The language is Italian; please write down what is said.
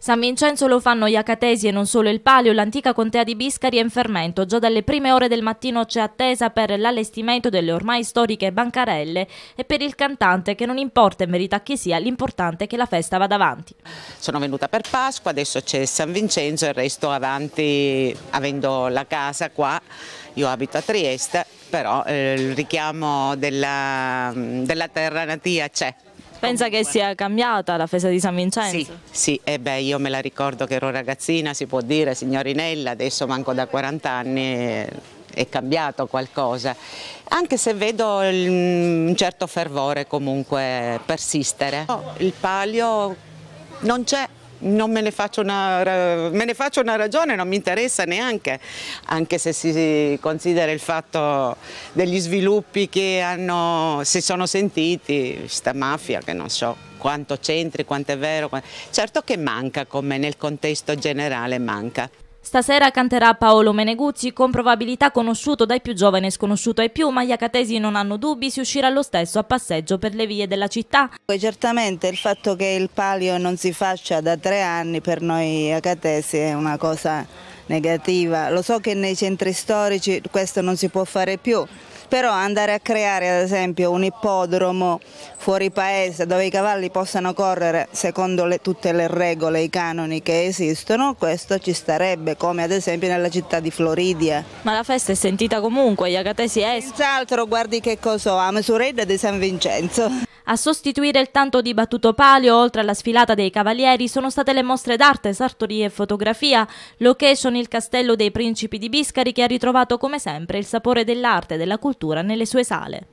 San Vincenzo lo fanno gli acatesi e non solo il Palio, l'antica contea di Biscari è in fermento. Già dalle prime ore del mattino c'è attesa per l'allestimento delle ormai storiche bancarelle e per il cantante che non importa in verità chi sia, l'importante è che la festa vada avanti. Sono venuta per Pasqua, adesso c'è San Vincenzo e resto avanti avendo la casa qua, io abito a Trieste, però eh, il richiamo della, della terra natia c'è. Pensa che sia cambiata la festa di San Vincenzo? Sì, sì eh beh, io me la ricordo che ero ragazzina, si può dire, signorinella, adesso manco da 40 anni eh, è cambiato qualcosa, anche se vedo un certo fervore comunque persistere. Il palio non c'è non me ne, una, me ne faccio una, ragione, non mi interessa neanche, anche se si considera il fatto degli sviluppi che hanno, si sono sentiti, questa mafia che non so quanto c'entri, quanto è vero, certo che manca come nel contesto generale manca. Stasera canterà Paolo Meneguzzi, con probabilità conosciuto dai più giovani e sconosciuto ai più, ma gli acatesi non hanno dubbi, si uscirà lo stesso a passeggio per le vie della città. Certamente il fatto che il palio non si faccia da tre anni per noi acatesi è una cosa negativa. Lo so che nei centri storici questo non si può fare più, però andare a creare ad esempio un ippodromo fuori paese dove i cavalli possano correre secondo le, tutte le regole, i canoni che esistono, questo ci starebbe, come ad esempio nella città di Floridia. Ma la festa è sentita comunque, gli acatesi è... Senz'altro, guardi che cosa ha, Mesuredda di San Vincenzo. A sostituire il tanto dibattuto palio, oltre alla sfilata dei cavalieri, sono state le mostre d'arte, sartorie e fotografia, location il castello dei principi di Biscari che ha ritrovato come sempre il sapore dell'arte e della cultura nelle sue sale.